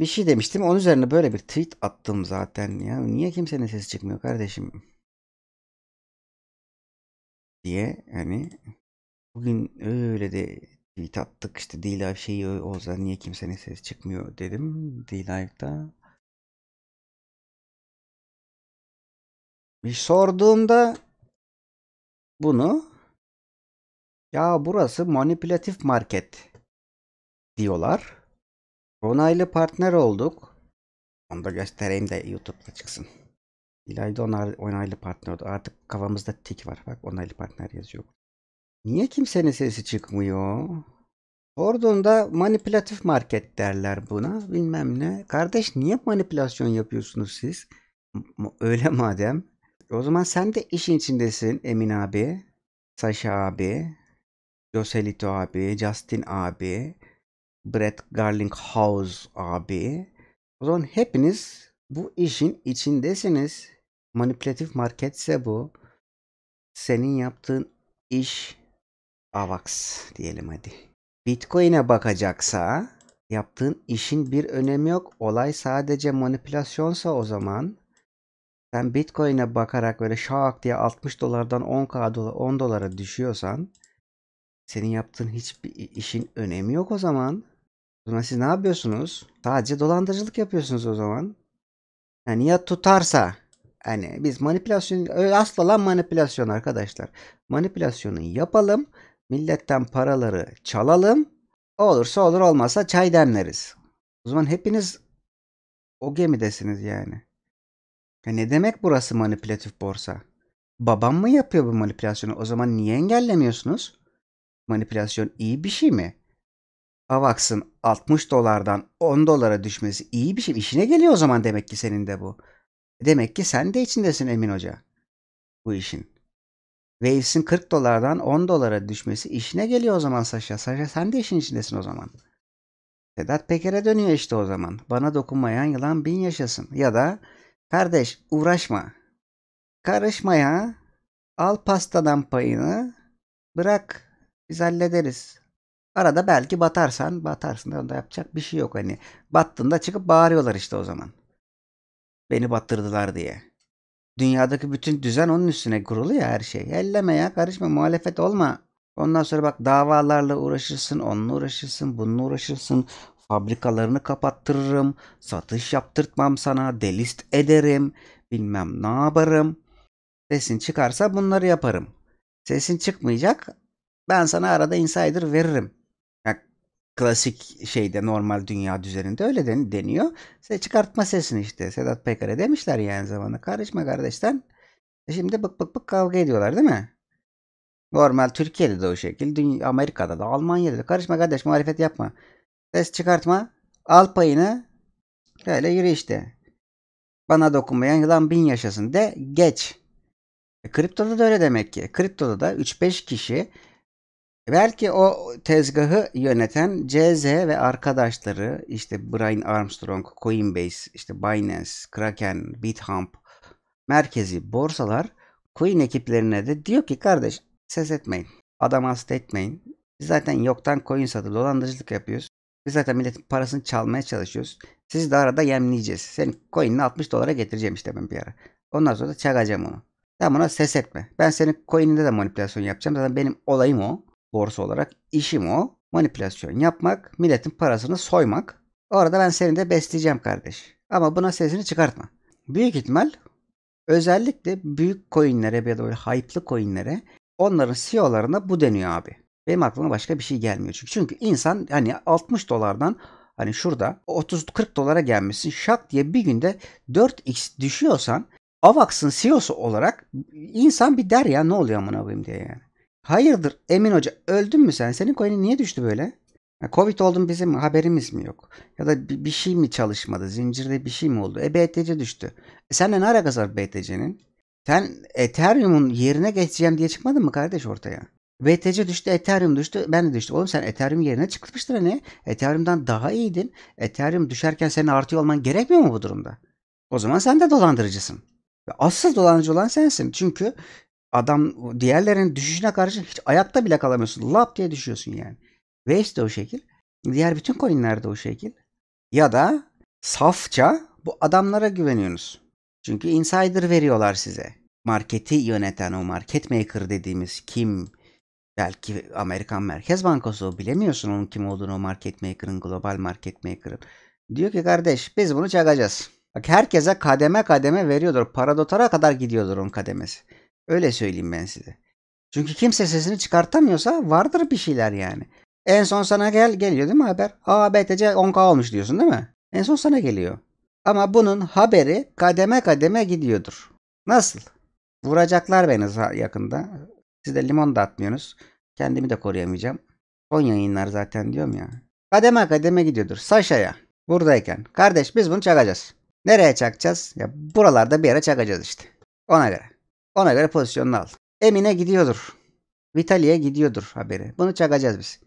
bir şey demiştim. Onun üzerine böyle bir tweet attım zaten ya. Niye kimsenin sesi çıkmıyor kardeşim? Diye hani bugün öyle de tweet attık işte D-Live şeyi olsa niye kimsenin sesi çıkmıyor dedim D-Live'da. Bir sorduğumda bunu ya burası manipülatif market diyorlar. Onaylı partner olduk. Onu da göstereyim de YouTube'da çıksın. İlayda onar, onaylı partner oldu. Artık kafamızda tik var. Bak onaylı partner yazıyor. Niye kimsenin sesi çıkmıyor? Ordun'da manipülatif market derler buna. Bilmem ne. Kardeş niye manipülasyon yapıyorsunuz siz? Öyle madem. O zaman sen de işin içindesin Emin abi. Saşa abi. Joselito abi. Justin abi. Brett Garlinghouse abi. O zaman hepiniz bu işin içindesiniz. Manipülatif marketse bu. Senin yaptığın iş AVAX diyelim hadi. Bitcoin'e bakacaksa yaptığın işin bir önemi yok. Olay sadece manipülasyonsa o zaman sen Bitcoin'e bakarak böyle şak diye 60 dolardan 10K dola, 10 dolara düşüyorsan senin yaptığın hiçbir işin önemi yok o zaman. O zaman siz ne yapıyorsunuz? Sadece dolandırıcılık yapıyorsunuz o zaman. Yani ya tutarsa hani biz manipülasyon asla lan manipülasyon arkadaşlar. Manipülasyonu yapalım. Milletten paraları çalalım. Olursa olur olmazsa çay demleriz. O zaman hepiniz o gemidesiniz yani. Ya ne demek burası manipülatif borsa? Babam mı yapıyor bu manipülasyonu? O zaman niye engellemiyorsunuz? Manipülasyon iyi bir şey mi? Avax'ın 60 dolardan 10 dolara düşmesi iyi bir şey. İşine geliyor o zaman demek ki senin de bu. Demek ki sen de içindesin Emin Hoca bu işin. Waves'in 40 dolardan 10 dolara düşmesi işine geliyor o zaman Saşa. Saşa sen de işin içindesin o zaman. Sedat Peker'e dönüyor işte o zaman. Bana dokunmayan yılan bin yaşasın. Ya da kardeş uğraşma. karışma ya. al pastadan payını bırak biz hallederiz. Arada belki batarsan batarsın da onda yapacak bir şey yok hani. Battığında çıkıp bağırıyorlar işte o zaman. Beni battırdılar diye. Dünyadaki bütün düzen onun üstüne kurulu ya her şey. Elleme ya karışma muhalefet olma. Ondan sonra bak davalarla uğraşırsın, onunla uğraşırsın, bununla uğraşırsın. Fabrikalarını kapattırırım, satış yaptırtmam sana, delist ederim, bilmem ne yaparım. Sesin çıkarsa bunları yaparım. Sesin çıkmayacak, ben sana arada insider veririm klasik şeyde normal dünya düzeninde öyle den, deniyor. İşte çıkartma sesini işte Sedat Peker'e demişler yani zamanında. Karışma kardeşten. E, şimdi bık bık bık kavga ediyorlar değil mi? Normal Türkiye'de de o şekil. Amerika'da da Almanya'da da. Karışma kardeş muhalefet yapma. Ses çıkartma. Al payını. Böyle yürü işte. Bana dokunmayan yılan bin yaşasın de geç. E, kriptoda da öyle demek ki. Kriptoda da 3-5 kişi Belki o tezgahı yöneten CZ ve arkadaşları işte Brian Armstrong, Coinbase, işte Binance, Kraken, BitHump merkezi borsalar coin ekiplerine de diyor ki kardeş ses etmeyin. Adam hasta etmeyin. Biz zaten yoktan coin satıp dolandırıcılık yapıyoruz. Biz zaten milletin parasını çalmaya çalışıyoruz. sizi de arada yemleyeceğiz. Senin coin'ini 60 dolara getireceğim işte ben bir ara. Ondan sonra da çakacağım onu. Sen buna ses etme. Ben senin coin'inde de manipülasyon yapacağım. Zaten benim olayım o borsa olarak işim o. Manipülasyon yapmak, milletin parasını soymak. Orada ben seni de besleyeceğim kardeş. Ama buna sesini çıkartma. Büyük ihtimal özellikle büyük coinlere ya da böyle hype'lı coinlere onların CEO'larına bu deniyor abi. Benim aklıma başka bir şey gelmiyor çünkü. Çünkü insan hani 60 dolardan hani şurada 30-40 dolara gelmişsin şak diye bir günde 4x düşüyorsan Avax'ın CEO'su olarak insan bir der ya ne oluyor amına koyayım diye yani. Hayırdır Emin Hoca öldün mü sen? Senin coin'in niye düştü böyle? Covid oldun bizim haberimiz mi yok? Ya da bir, bir şey mi çalışmadı? Zincirde bir şey mi oldu? E BTC düştü. E senle ne ara kazar BTC'nin? Sen Ethereum'un yerine geçeceğim diye çıkmadın mı kardeş ortaya? BTC düştü, Ethereum düştü, ben de düştü Oğlum sen Ethereum yerine çıkmıştır hani. Ethereum'dan daha iyiydin. Ethereum düşerken senin artıyor olman gerekmiyor mu bu durumda? O zaman sen de dolandırıcısın. asıl dolandırıcı olan sensin. Çünkü Adam diğerlerinin düşüşüne karşı hiç ayakta bile kalamıyorsun. Lap diye düşüyorsun yani. Waves de o şekil. Diğer bütün coinler de o şekil. Ya da safça bu adamlara güveniyorsunuz. Çünkü insider veriyorlar size. Marketi yöneten o market maker dediğimiz kim? Belki Amerikan Merkez Bankası o bilemiyorsun onun kim olduğunu o market maker'ın global market maker'ın. Diyor ki kardeş biz bunu çakacağız. Bak herkese kademe kademe veriyordur. Paradotara kadar gidiyordur onun kademesi. Öyle söyleyeyim ben size. Çünkü kimse sesini çıkartamıyorsa vardır bir şeyler yani. En son sana gel geliyor değil mi haber? Aa BTC 10K olmuş diyorsun değil mi? En son sana geliyor. Ama bunun haberi kademe kademe gidiyordur. Nasıl? Vuracaklar beni yakında. Siz de limon da atmıyorsunuz. Kendimi de koruyamayacağım. Son yayınlar zaten diyorum ya. Kademe kademe gidiyordur. Saşa'ya buradayken. Kardeş biz bunu çakacağız. Nereye çakacağız? Ya buralarda bir yere çakacağız işte. Ona göre. Ona göre pozisyonunu al. Emine gidiyordur. Vitali'ye gidiyordur haberi. Bunu çakacağız biz.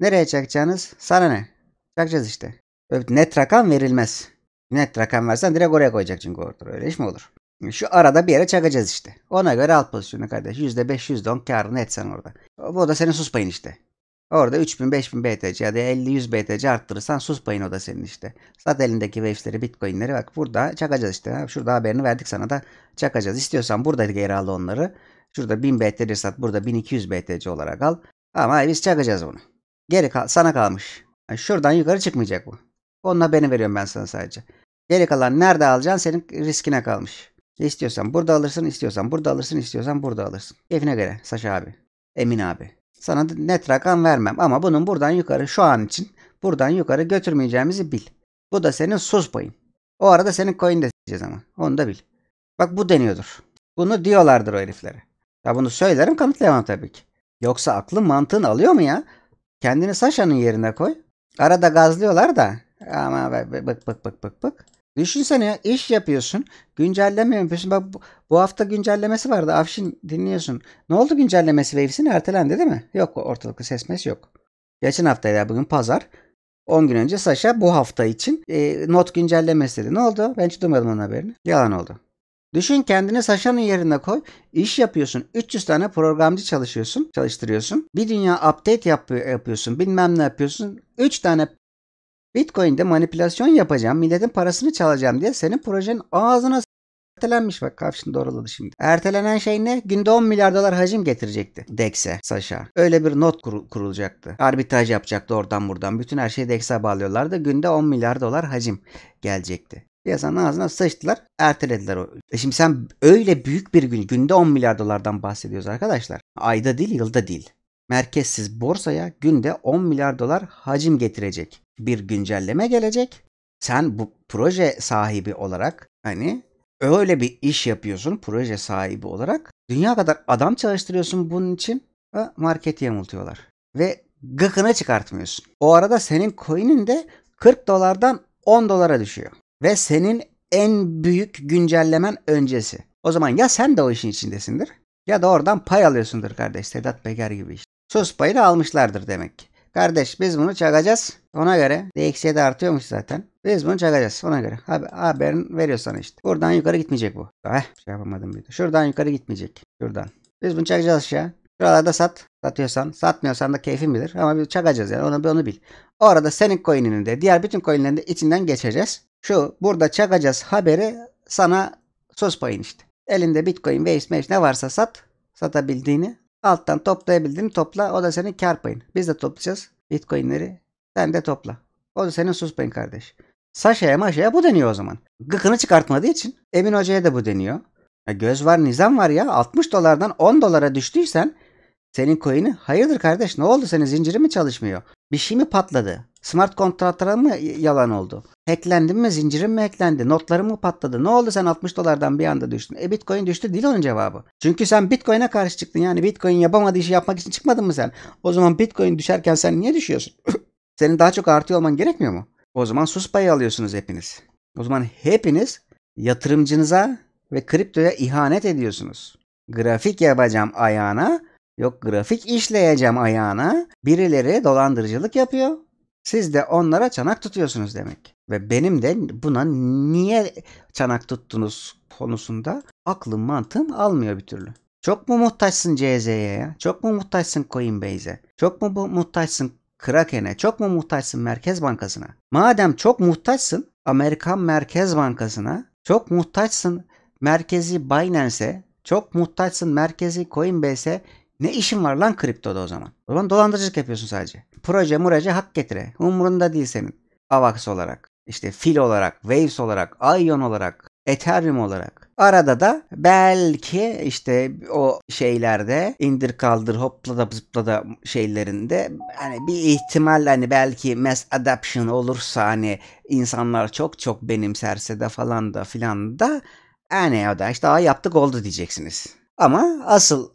Nereye çakacağınız? Sana ne? Çakacağız işte. Böyle net rakam verilmez. Net rakam versen direkt oraya koyacak çünkü orada. Öyle iş mi olur? Şu arada bir yere çakacağız işte. Ona göre al pozisyonu kardeş. %5, %10 karını etsen orada. Bu da senin suspayın işte. Orada 3000, 5000 BTC ya da 50-100 BTC arttırırsan sus payın o da senin işte. Sat elindeki Waves'leri, Bitcoin'leri bak burada çakacağız işte. Şurada haberini verdik sana da çakacağız. İstiyorsan burada geri al onları. Şurada 1000 BTC sat, burada 1200 BTC olarak al. Ama biz çakacağız bunu. Geri kal sana kalmış. Yani şuradan yukarı çıkmayacak bu. Onunla beni veriyorum ben sana sadece. Geri kalan nerede alacaksın senin riskine kalmış. İstiyorsan burada alırsın, istiyorsan burada alırsın, istiyorsan burada alırsın. Keyfine göre Saş abi, Emin abi. Sana net rakam vermem ama bunun buradan yukarı şu an için buradan yukarı götürmeyeceğimizi bil. Bu da senin sus payın. O arada senin coin de sileceğiz ama. Onu da bil. Bak bu deniyordur. Bunu diyorlardır o heriflere. Ya bunu söylerim kanıtlayamam tabii ki. Yoksa aklın mantığın alıyor mu ya? Kendini Saşa'nın yerine koy. Arada gazlıyorlar da. Ama bak bak bak bak bak bak. Düşünsene iş yapıyorsun. Güncelleme yapıyorsun. Bak bu- bu hafta güncellemesi vardı. Afşin dinliyorsun. Ne oldu güncellemesi Waves'in? Ertelendi değil mi? Yok ortalıkta ses mes yok. Geçen haftaydı bugün pazar. 10 gün önce Sasha bu hafta için e, not güncellemesi dedi. Ne oldu? Ben hiç duymadım onun haberini. Yalan oldu. Düşün kendini Sasha'nın yerine koy. İş yapıyorsun. 300 tane programcı çalışıyorsun. Çalıştırıyorsun. Bir dünya update yap- yapıyorsun. Bilmem ne yapıyorsun. 3 tane Bitcoin'de manipülasyon yapacağım, milletin parasını çalacağım diye senin projenin ağzına ertelenmiş bak kavşın doğruladı şimdi. Ertelenen şey ne? Günde 10 milyar dolar hacim getirecekti DEX'e, Saş'a. Öyle bir not kur- kurulacaktı. Arbitraj yapacaktı oradan buradan. Bütün her şeyi DEX'e bağlıyorlardı. Günde 10 milyar dolar hacim gelecekti. Piyasanın ağzına sıçtılar, ertelediler o. E şimdi sen öyle büyük bir gün, günde 10 milyar dolardan bahsediyoruz arkadaşlar. Ayda değil, yılda değil merkezsiz borsaya günde 10 milyar dolar hacim getirecek bir güncelleme gelecek. Sen bu proje sahibi olarak hani öyle bir iş yapıyorsun proje sahibi olarak. Dünya kadar adam çalıştırıyorsun bunun için marketi yamultuyorlar. Ve gıkını çıkartmıyorsun. O arada senin coin'in de 40 dolardan 10 dolara düşüyor. Ve senin en büyük güncellemen öncesi. O zaman ya sen de o işin içindesindir ya da oradan pay alıyorsundur kardeş Sedat Peker gibi işte. Sus payı da almışlardır demek ki. Kardeş biz bunu çakacağız. Ona göre DXY de artıyormuş zaten. Biz bunu çakacağız ona göre. Haber, haberin veriyor sana işte. Buradan yukarı gitmeyecek bu. Heh, ah, şey yapamadım bir de. Şuradan yukarı gitmeyecek. Şuradan. Biz bunu çakacağız aşağı. Şuralarda sat. Satıyorsan. Satmıyorsan da keyfin bilir. Ama biz çakacağız yani. Onu, onu bil. Orada senin coin'inin de diğer bütün coin'lerin de içinden geçeceğiz. Şu burada çakacağız haberi sana söz payın işte. Elinde bitcoin, base, mesh ne varsa sat. Satabildiğini Alttan toplayabildiğini topla. O da senin kar payın. Biz de toplayacağız bitcoinleri. Sen de topla. O da senin sus payın kardeş. Saşa'ya maşaya bu deniyor o zaman. Gıkını çıkartmadığı için Emin Hoca'ya da bu deniyor. Ya göz var nizam var ya 60 dolardan 10 dolara düştüysen senin coin'i hayırdır kardeş ne oldu senin zinciri mi çalışmıyor? Bir şey mi patladı? Smart kontratlara mı yalan oldu? Hacklendim mi? Zincirim mi hacklendi? Notlarım mı patladı? Ne oldu sen 60 dolardan bir anda düştün? E Bitcoin düştü değil onun cevabı. Çünkü sen Bitcoin'e karşı çıktın. Yani Bitcoin yapamadığı işi yapmak için çıkmadın mı sen? O zaman Bitcoin düşerken sen niye düşüyorsun? Senin daha çok artıyor olman gerekmiyor mu? O zaman sus payı alıyorsunuz hepiniz. O zaman hepiniz yatırımcınıza ve kriptoya ihanet ediyorsunuz. Grafik yapacağım ayağına, yok grafik işleyeceğim ayağına. Birileri dolandırıcılık yapıyor. Siz de onlara çanak tutuyorsunuz demek. Ve benim de buna niye çanak tuttunuz konusunda aklım mantığım almıyor bir türlü. Çok mu muhtaçsın CZ'ye ya? Çok mu muhtaçsın Coinbase'e? Çok mu muhtaçsın Kraken'e? Çok mu muhtaçsın Merkez Bankası'na? Madem çok muhtaçsın Amerikan Merkez Bankası'na, çok muhtaçsın merkezi Binance'e, çok muhtaçsın merkezi Coinbase'e, ne işin var lan kriptoda o zaman? O zaman dolandırıcılık yapıyorsun sadece. Proje murece hak getire. Umurunda değil senin. AVAX olarak, işte Fil olarak, Waves olarak, Ion olarak, Ethereum olarak. Arada da belki işte o şeylerde indir kaldır hopla da zıpla da şeylerinde hani bir ihtimal hani belki mass adoption olursa hani insanlar çok çok benimserse de falan da filan da yani o da işte Aa, yaptık oldu diyeceksiniz. Ama asıl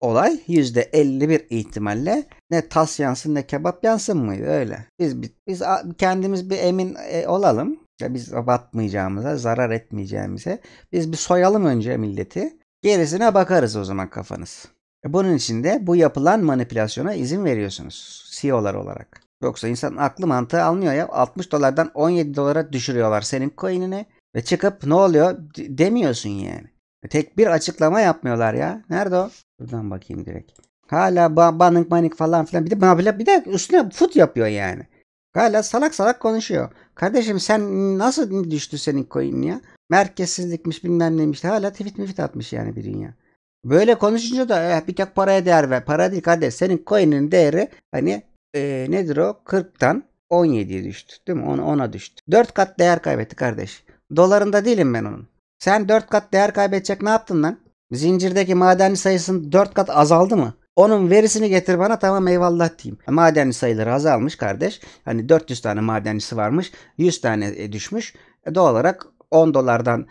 olay %51 ihtimalle ne tas yansın ne kebap yansın mıydı öyle. Biz biz kendimiz bir emin e, olalım. Ya biz batmayacağımıza, zarar etmeyeceğimize. Biz bir soyalım önce milleti. Gerisine bakarız o zaman kafanız. E, bunun için de bu yapılan manipülasyona izin veriyorsunuz CEO'lar olarak. Yoksa insan aklı mantığı almıyor ya. 60 dolardan 17 dolara düşürüyorlar senin coin'ini ve çıkıp ne oluyor demiyorsun yani. E, tek bir açıklama yapmıyorlar ya. Nerede o? Buradan bakayım direkt. Hala ba banık falan filan. Bir de bir de üstüne fut yapıyor yani. Hala salak salak konuşuyor. Kardeşim sen nasıl düştü senin coin ya? Merkezsizlikmiş bilmem neymiş. Hala tweet mifit atmış yani birin ya. Böyle konuşunca da eh, bir tek paraya değer ver. Para değil kardeş. Senin coin'in değeri hani e, nedir o? 40'tan 17'ye düştü. Değil mi? 10'a düştü. 4 kat değer kaybetti kardeş. Dolarında değilim ben onun. Sen 4 kat değer kaybedecek ne yaptın lan? Zincirdeki madeni sayısının 4 kat azaldı mı? Onun verisini getir bana tamam eyvallah diyeyim. E, madeni sayıları azalmış kardeş. Hani 400 tane madenlisi varmış. 100 tane e, düşmüş. E, doğal olarak 10 dolardan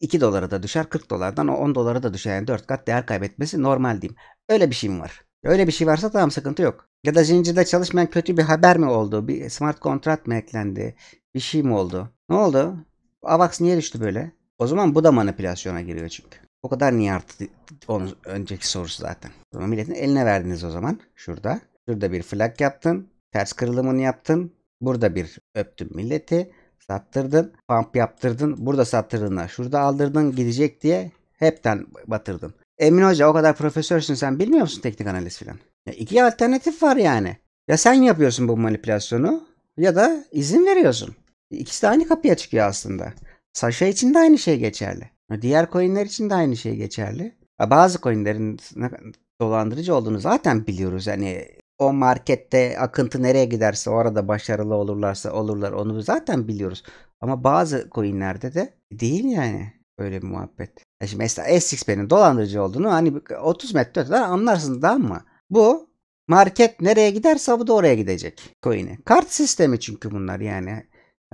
2 dolara da düşer. 40 dolardan 10 dolara da düşer. Yani 4 kat değer kaybetmesi normal diyeyim. Öyle bir şey mi var. Öyle bir şey varsa tamam sıkıntı yok. Ya da zincirde çalışmayan kötü bir haber mi oldu? Bir smart kontrat mı eklendi? Bir şey mi oldu? Ne oldu? Avax niye düştü böyle? O zaman bu da manipülasyona giriyor çünkü. O kadar niye arttı? Onun önceki sorusu zaten. Sonra milletin eline verdiniz o zaman. Şurada. Şurada bir flag yaptın. Ters kırılımını yaptın. Burada bir öptün milleti. Sattırdın. Pump yaptırdın. Burada sattırdın. Şurada aldırdın. Gidecek diye hepten batırdın. Emin Hoca o kadar profesörsün sen bilmiyor musun teknik analiz filan? Ya iki alternatif var yani. Ya sen yapıyorsun bu manipülasyonu ya da izin veriyorsun. İkisi de aynı kapıya çıkıyor aslında. Saşa için de aynı şey geçerli. Diğer coinler için de aynı şey geçerli. Bazı coinlerin dolandırıcı olduğunu zaten biliyoruz. Yani o markette akıntı nereye giderse orada başarılı olurlarsa olurlar onu zaten biliyoruz. Ama bazı coinlerde de değil yani öyle bir muhabbet. Ya şimdi mesela SXP'nin dolandırıcı olduğunu hani 30 metre öteden anlarsın tamam mı? Bu market nereye giderse bu da oraya gidecek coin'i. Kart sistemi çünkü bunlar yani.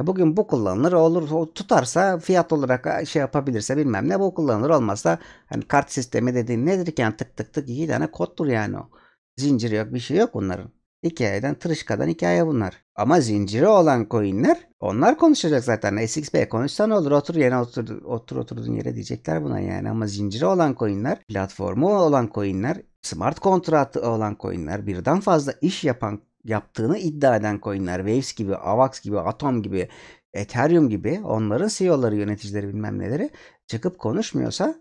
Bugün bu kullanılır olur o tutarsa fiyat olarak şey yapabilirse bilmem ne bu kullanılır olmazsa hani kart sistemi dediğin nedir ki yani tık tık tık iki tane koddur yani o. Zincir yok bir şey yok bunların. Hikayeden tırışkadan hikaye bunlar. Ama zinciri olan coinler onlar konuşacak zaten. SXP konuşsa ne olur otur yine otur, otur oturduğun yere diyecekler buna yani. Ama zinciri olan coinler platformu olan coinler smart kontratı olan coinler birden fazla iş yapan yaptığını iddia eden coinler Waves gibi, Avax gibi, Atom gibi, Ethereum gibi onların CEO'ları, yöneticileri bilmem neleri çıkıp konuşmuyorsa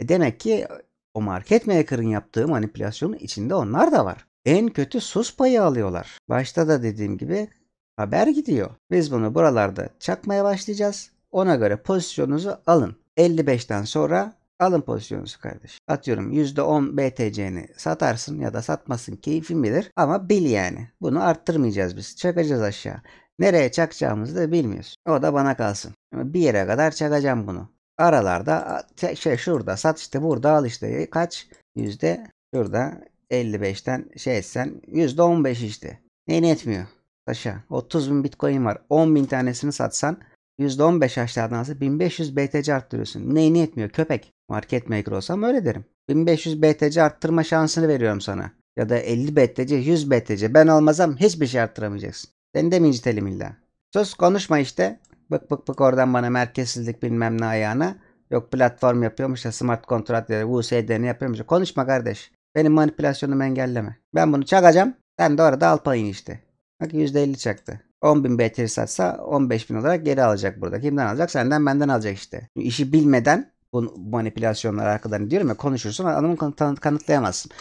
e demek ki o market maker'ın yaptığı manipülasyonun içinde onlar da var. En kötü sus payı alıyorlar. Başta da dediğim gibi haber gidiyor. Biz bunu buralarda çakmaya başlayacağız. Ona göre pozisyonunuzu alın. 55'ten sonra Alın pozisyonunuzu kardeş. Atıyorum %10 BTC'ni satarsın ya da satmasın keyfin bilir ama bil yani. Bunu arttırmayacağız biz. Çakacağız aşağı. Nereye çakacağımızı da bilmiyoruz. O da bana kalsın. Bir yere kadar çakacağım bunu. Aralarda şey şurada sat işte burada al işte e, kaç yüzde şurada 55'ten şey etsen %15 işte. Neyin etmiyor? Taşa 30 bin bitcoin var. 10 bin tanesini satsan %15 aşağıdansa 1500 BTC arttırıyorsun. Neyini etmiyor köpek. Market maker olsam öyle derim. 1500 BTC arttırma şansını veriyorum sana. Ya da 50 BTC, 100 BTC. Ben almazam hiçbir şey arttıramayacaksın. Seni de mi incitelim illa? Sus konuşma işte. Bık bık bık oradan bana merkezsizlik bilmem ne ayağına. Yok platform yapıyormuş da smart kontrat ya USD'ni yapıyormuş da. Konuşma kardeş. Benim manipülasyonumu engelleme. Ben bunu çakacağım. Sen de orada al payını işte. Bak %50 çaktı. 10.000 BTC satsa 15.000 olarak geri alacak burada. Kimden alacak? Senden benden alacak işte. İşi bilmeden bu manipülasyonlar arkadan diyorum ya konuşursun adamı kanıtlayamazsın.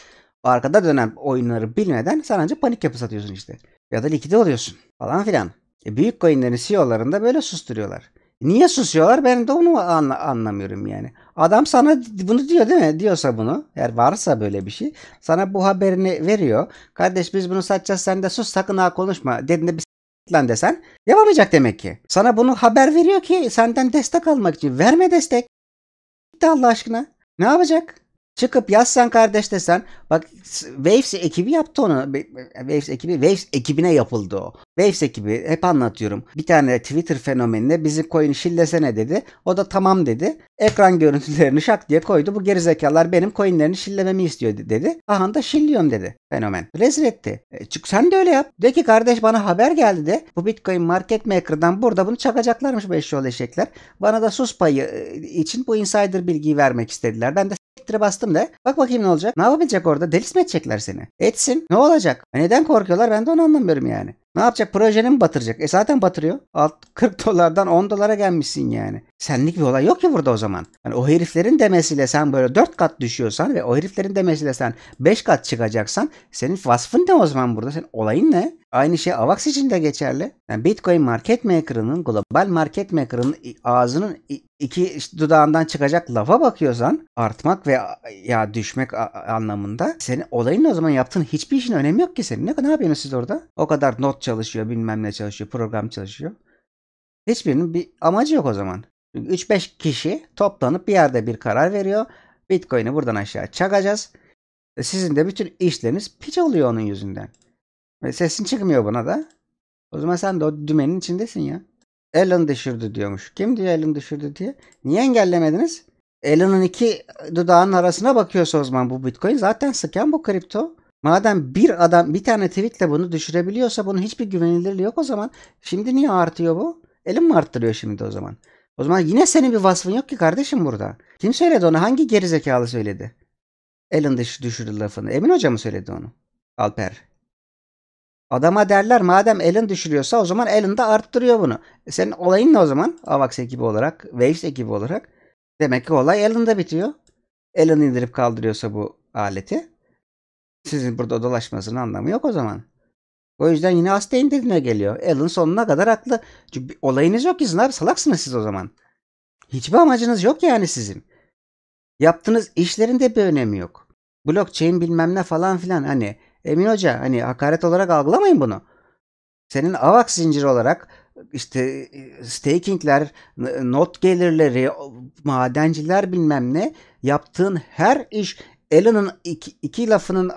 Arkada dönen oyunları bilmeden sen ancak panik yapı satıyorsun işte. Ya da likide oluyorsun falan filan. E, büyük coinlerin CEO'larını da böyle susturuyorlar. Niye susuyorlar ben de onu anla anlamıyorum yani. Adam sana bunu diyor değil mi? Diyorsa bunu eğer varsa böyle bir şey sana bu haberini veriyor. Kardeş biz bunu satacağız sen de sus sakın ha konuşma dediğinde bir lan desen yapamayacak demek ki. Sana bunu haber veriyor ki senden destek almak için. Verme destek gitti Allah aşkına. Ne yapacak? Çıkıp yazsan kardeş desen bak Waves ekibi yaptı onu. Waves ekibi Waves ekibine yapıldı o. Waves ekibi hep anlatıyorum. Bir tane Twitter fenomenine bizim coin'i şillesene dedi. O da tamam dedi. Ekran görüntülerini şak diye koydu. Bu gerizekalar benim coin'lerini şillememi istiyor dedi. Aha da şilliyorum dedi fenomen. Rezil etti. E, çık sen de öyle yap. De ki kardeş bana haber geldi de bu Bitcoin market maker'dan burada bunu çakacaklarmış bu eşyol eşekler. Bana da sus payı e, için bu insider bilgiyi vermek istediler. Ben de Enter'a bastım da. Bak bakayım ne olacak. Ne yapabilecek orada? Delis mi edecekler seni? Etsin. Ne olacak? E neden korkuyorlar? Ben de onu anlamıyorum yani. Ne yapacak? Projeni mi batıracak? E zaten batırıyor. Alt 40 dolardan 10 dolara gelmişsin yani. Senlik bir olay yok ki burada o zaman. Yani o heriflerin demesiyle sen böyle 4 kat düşüyorsan ve o heriflerin demesiyle sen 5 kat çıkacaksan senin vasfın ne o zaman burada? Senin olayın ne? Aynı şey AVAX için de geçerli. Yani Bitcoin market maker'ının, global market maker'ının ağzının iki dudağından çıkacak lafa bakıyorsan artmak ve ya düşmek anlamında senin olayın o zaman yaptığın hiçbir işin önemi yok ki senin. Ne, ne yapıyorsunuz siz orada? O kadar not çalışıyor, bilmem ne çalışıyor, program çalışıyor. Hiçbirinin bir amacı yok o zaman. 3-5 kişi toplanıp bir yerde bir karar veriyor. Bitcoin'i buradan aşağı çakacağız. E, sizin de bütün işleriniz piç oluyor onun yüzünden. Ve sesin çıkmıyor buna da. O zaman sen de o dümenin içindesin ya. Elon düşürdü diyormuş. Kim diyor Elon düşürdü diye. Niye engellemediniz? Elon'un iki dudağının arasına bakıyorsa o zaman bu Bitcoin zaten sıkan bu kripto. Madem bir adam bir tane tweetle bunu düşürebiliyorsa bunun hiçbir güvenilirliği yok o zaman. Şimdi niye artıyor bu? Elim mi arttırıyor şimdi o zaman? O zaman yine senin bir vasfın yok ki kardeşim burada. Kim söyledi onu? Hangi gerizekalı söyledi? Elon düşürdü lafını. Emin Hoca mı söyledi onu? Alper. Adama derler madem elin düşürüyorsa o zaman elin de arttırıyor bunu. E senin olayın ne o zaman? Avax ekibi olarak, Waves ekibi olarak. Demek ki olay Elon'da bitiyor. Elin indirip kaldırıyorsa bu aleti. Sizin burada dolaşmasının anlamı yok o zaman. O yüzden yine hasta indirimine geliyor. Alan sonuna kadar haklı. Çünkü olayınız yok ki sizin abi salaksınız siz o zaman. Hiçbir amacınız yok yani sizin. Yaptığınız işlerin de bir önemi yok. Blockchain bilmem ne falan filan hani Emin Hoca hani hakaret olarak algılamayın bunu. Senin avak zinciri olarak işte stakingler, not gelirleri, madenciler bilmem ne yaptığın her iş Elon'un iki, iki lafının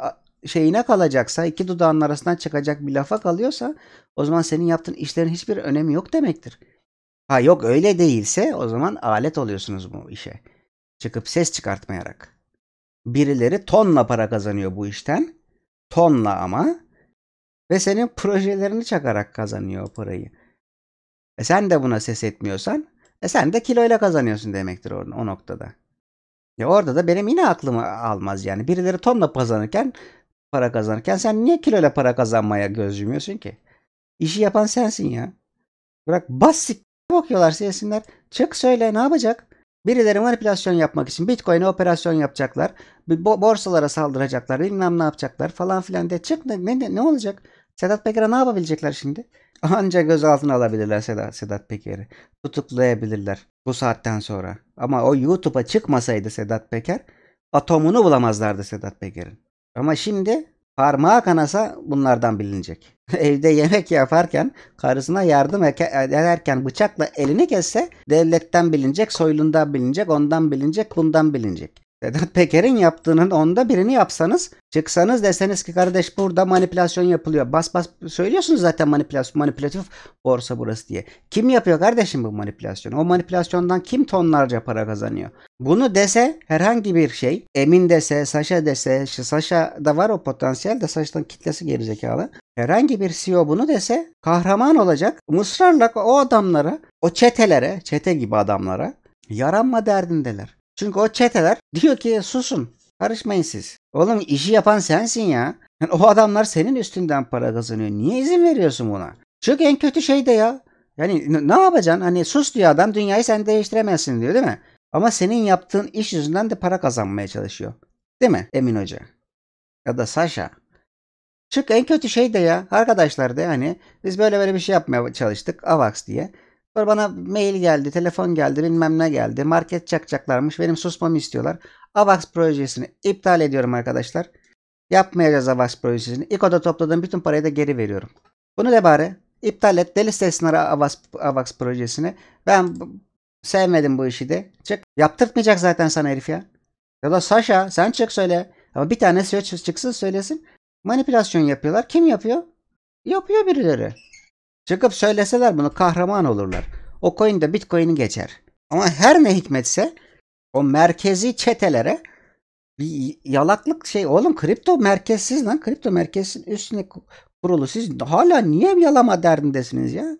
şeyine kalacaksa, iki dudağının arasından çıkacak bir lafa kalıyorsa o zaman senin yaptığın işlerin hiçbir önemi yok demektir. Ha yok öyle değilse o zaman alet oluyorsunuz bu işe. Çıkıp ses çıkartmayarak. Birileri tonla para kazanıyor bu işten. Tonla ama. Ve senin projelerini çakarak kazanıyor parayı. E sen de buna ses etmiyorsan e sen de kiloyla kazanıyorsun demektir o, o noktada. Ya orada da benim yine aklımı almaz yani. Birileri tonla kazanırken para kazanırken sen niye kiloyla para kazanmaya göz yumuyorsun ki? İşi yapan sensin ya. Bırak bas sik bakıyorlar sesinler Çık söyle ne yapacak? Birileri manipülasyon yapmak için Bitcoin'e operasyon yapacaklar. Borsalara saldıracaklar. Bilmem ne yapacaklar falan filan de. Çık ne, ne, ne olacak? Sedat Peker'e ne yapabilecekler şimdi? Anca gözaltına alabilirler Sedat, Sedat Peker'i. Tutuklayabilirler bu saatten sonra. Ama o YouTube'a çıkmasaydı Sedat Peker atomunu bulamazlardı Sedat Peker'in. Ama şimdi parmağı kanasa bunlardan bilinecek. Evde yemek yaparken karısına yardım ederken bıçakla elini kesse devletten bilinecek, soylundan bilinecek, ondan bilinecek, bundan bilinecek. Vedat Peker'in yaptığının onda birini yapsanız çıksanız deseniz ki kardeş burada manipülasyon yapılıyor. Bas bas söylüyorsunuz zaten manipülasyon manipülatif borsa burası diye. Kim yapıyor kardeşim bu manipülasyonu? O manipülasyondan kim tonlarca para kazanıyor? Bunu dese herhangi bir şey Emin dese Saşa dese Saşa da var o potansiyel de Saşa'dan kitlesi gerizekalı. Herhangi bir CEO bunu dese kahraman olacak. Mısrarla o adamlara, o çetelere, çete gibi adamlara yaranma derdindeler. Çünkü o çeteler diyor ki susun karışmayın siz. Oğlum işi yapan sensin ya. Yani o adamlar senin üstünden para kazanıyor. Niye izin veriyorsun buna? Çünkü en kötü şey de ya. Yani ne yapacaksın? Hani sus diyor adam dünyayı sen değiştiremezsin diyor değil mi? Ama senin yaptığın iş yüzünden de para kazanmaya çalışıyor. Değil mi Emin Hoca? Ya da Sasha. Çünkü en kötü şey de ya. Arkadaşlar da yani biz böyle böyle bir şey yapmaya çalıştık. Avax diye. Sonra bana mail geldi, telefon geldi, bilmem ne geldi. Market çakacaklarmış. Benim susmamı istiyorlar. AVAX projesini iptal ediyorum arkadaşlar. Yapmayacağız AVAX projesini. İKO'da topladığım bütün parayı da geri veriyorum. Bunu de bari iptal et. Deli sesler AVAX, AVAX projesini. Ben sevmedim bu işi de. Çık. Yaptırtmayacak zaten sana herif ya. Ya da Sasha sen çık söyle. Ama bir tane söz çıksın söylesin. Manipülasyon yapıyorlar. Kim yapıyor? Yapıyor birileri. Çıkıp söyleseler bunu kahraman olurlar. O coin de bitcoin'i geçer. Ama her ne hikmetse o merkezi çetelere bir yalaklık şey oğlum kripto merkezsiz lan kripto merkezin üstüne kurulu siz hala niye yalama derdindesiniz ya?